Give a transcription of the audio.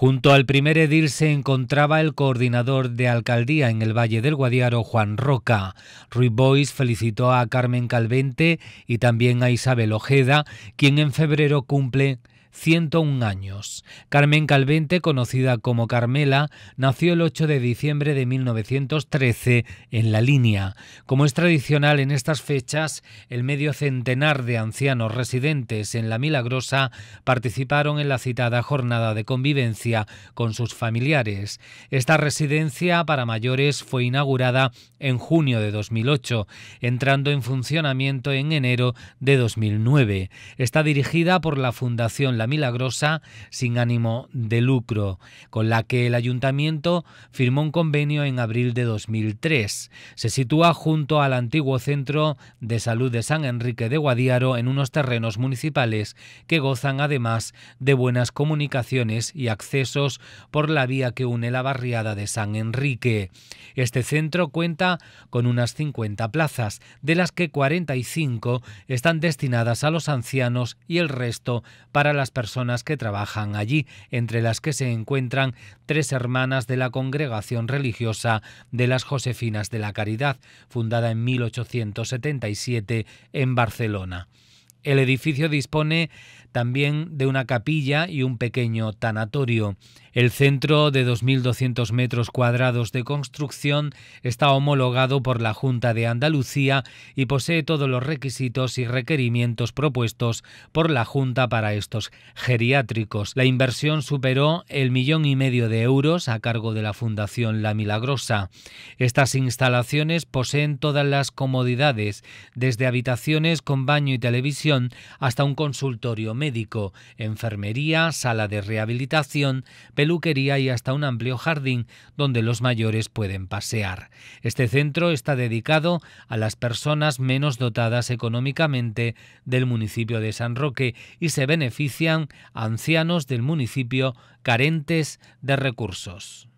Junto al primer edil se encontraba el coordinador de alcaldía en el Valle del Guadiaro, Juan Roca. Ruiz Bois felicitó a Carmen Calvente y también a Isabel Ojeda, quien en febrero cumple 101 años. Carmen Calvente, conocida como Carmela, nació el 8 de diciembre de 1913 en La Línea. Como es tradicional en estas fechas, el medio centenar de ancianos residentes en La Milagrosa participaron en la citada jornada de convivencia con sus familiares. Esta residencia para mayores fue inaugurada en junio de 2008, entrando en funcionamiento en enero de 2009. Está dirigida por la Fundación la Milagrosa sin ánimo de lucro, con la que el ayuntamiento firmó un convenio en abril de 2003. Se sitúa junto al antiguo Centro de Salud de San Enrique de Guadiaro en unos terrenos municipales que gozan además de buenas comunicaciones y accesos por la vía que une la barriada de San Enrique. Este centro cuenta con unas 50 plazas, de las que 45 están destinadas a los ancianos y el resto para las personas que trabajan allí, entre las que se encuentran tres hermanas de la congregación religiosa de las Josefinas de la Caridad, fundada en 1877 en Barcelona. El edificio dispone también de una capilla y un pequeño tanatorio. El centro de 2.200 metros cuadrados de construcción está homologado por la Junta de Andalucía y posee todos los requisitos y requerimientos propuestos por la Junta para estos geriátricos. La inversión superó el millón y medio de euros a cargo de la Fundación La Milagrosa. Estas instalaciones poseen todas las comodidades, desde habitaciones con baño y televisión hasta un consultorio médico, enfermería, sala de rehabilitación, peluquería y hasta un amplio jardín donde los mayores pueden pasear. Este centro está dedicado a las personas menos dotadas económicamente del municipio de San Roque y se benefician ancianos del municipio carentes de recursos.